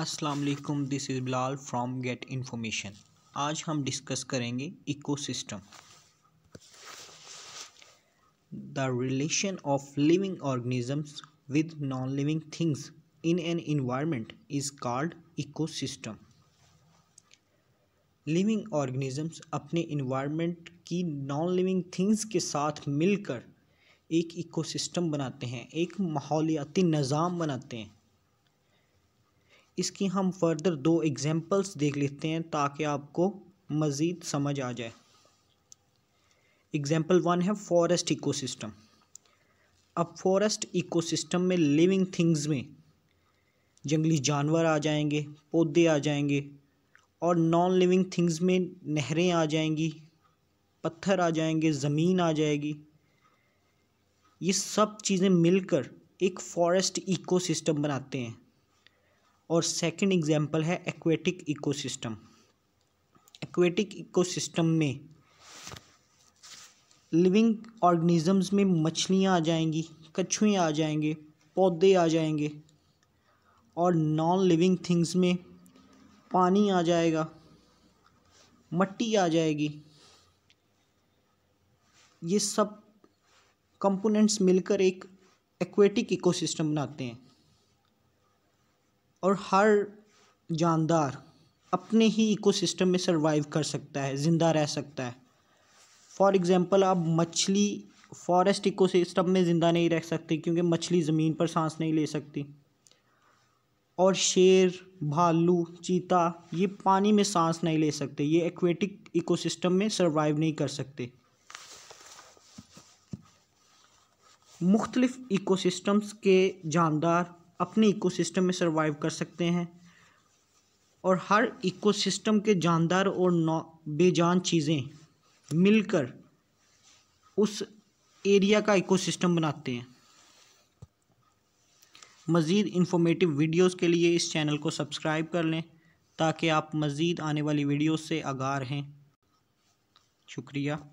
Aslam this is Bilal from get information आज हम discuss करेंगे ecosystem the relation of living organisms with non living things in an environment is called ecosystem living organisms अपने environment की non living things के साथ मिलकर एक ecosystem बनाते हैं एक माहौलियाती निज़ाम बनाते हैं इसकी हम फर्दर दो एग्जांपल्स देख लेते हैं ताकि आपको मज़ीद समझ आ जाए एग्जांपल वन है फॉरेस्ट इकोसिस्टम अब फॉरेस्ट इकोसिस्टम में लिविंग थिंग्स में जंगली जानवर आ जाएंगे पौधे आ जाएंगे और नॉन लिविंग थिंग्स में नहरें आ जाएंगी पत्थर आ जाएंगे ज़मीन आ जाएगी ये सब चीज़ें मिलकर एक फॉरेस्ट इकोसिस्टम बनाते हैं और सेकंड एग्जांपल है एक्वेटिक इकोसिस्टम एक्वेटिक इकोसिस्टम में लिविंग ऑर्गेनिजम्स में मछलियाँ आ जाएंगी कछुएँ आ जाएंगे पौधे आ जाएंगे और नॉन लिविंग थिंग्स में पानी आ जाएगा मट्टी आ जाएगी ये सब कंपोनेंट्स मिलकर एक एक्वेटिक इकोसिस्टम बनाते हैं और हर जानदार अपने ही इकोसिस्टम में सर्वाइव कर सकता है ज़िंदा रह सकता है फॉर एग्ज़ाम्पल आप मछली फॉरेस्ट इकोसिस्टम में ज़िंदा नहीं रह सकती क्योंकि मछली ज़मीन पर सांस नहीं ले सकती और शेर भालू चीता ये पानी में सांस नहीं ले सकते ये एक्वेटिक इकोसिस्टम में सर्वाइव नहीं कर सकते मुख्तलिफ़ इकोसिस्टम्स के जानदार अपने इकोसिस्टम में सर्वाइव कर सकते हैं और हर इकोसिस्टम के जानदार और बेजान चीज़ें मिलकर उस एरिया का इकोसिस्टम बनाते हैं मज़ीद इन्फॉर्मेटिव वीडियोस के लिए इस चैनल को सब्सक्राइब कर लें ताकि आप मज़ीद आने वाली वीडियोस से आगाह रहें शुक्रिया